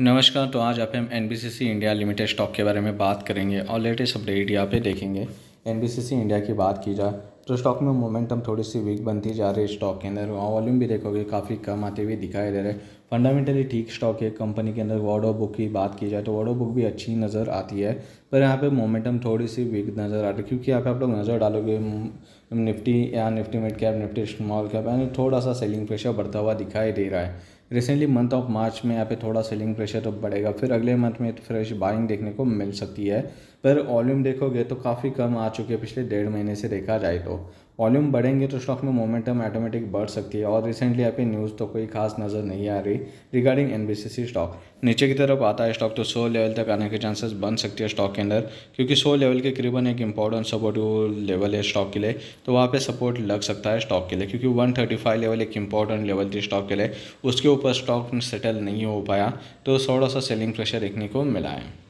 नमस्कार तो आज आप हम एन इंडिया लिमिटेड स्टॉक के बारे में बात करेंगे और लेटेस्ट अपडेट यहाँ पे देखेंगे एन इंडिया की बात की जाए तो स्टॉक में मोमेंटम थोड़ी सी वीक बनती जा रही है स्टॉक के अंदर और वॉल्यूम भी देखोगे काफ़ी कम आते हुए दिखाई दे रहे हैं फंडामेंटली ठीक स्टॉक है कंपनी के अंदर वार्डो बुक की बात की जाए तो वाडो बुक भी अच्छी नज़र आती है पर यहाँ पे मोमेंटम थोड़ी सी वीक नज़र आ रही है क्योंकि यहाँ पे आप लोग नज़र डालोगे निफ्टी या Nifty mid cap Nifty small cap यानी थोड़ा सा सेलिंग प्रेशर बढ़ता हुआ दिखाई दे रहा है रिसेंटली मंथ ऑफ मार्च में यहाँ पे थोड़ा सेलिंग प्रेशर तो बढ़ेगा फिर अगले मंथ में फ्रेश तो बाइंग देखने को मिल सकती है पर वॉल्यूम देखोगे तो काफ़ी कम आ चुके हैं पिछले डेढ़ महीने से देखा जाए तो वॉल्यूम बढ़ेंगे तो स्टॉक में मोमेंटम ऑटोमेटिक बढ़ सकती है और रिसेंटली यहाँ पे न्यूज़ तो कोई खास नज़र नहीं आ रही रिगार्डिंग एन स्टॉक नीचे की तरफ आता है स्टॉक तो सो लेवल तक आने के चांसेस बन सकती है स्टॉक के अंदर क्योंकि सो लेवल के करीबन एक इंपॉर्टेंट सपोर्टिव लेवल है स्टॉक के लिए तो वहाँ पर सपोर्ट लग सकता है स्टॉक के लिए क्योंकि वन लेवल एक इंपॉर्टेंट लेवल थी स्टॉक के लिए उसके ऊपर स्टॉक सेटल नहीं हो पाया तो थोड़ा सा सेलिंग प्रेशर देखने को मिला है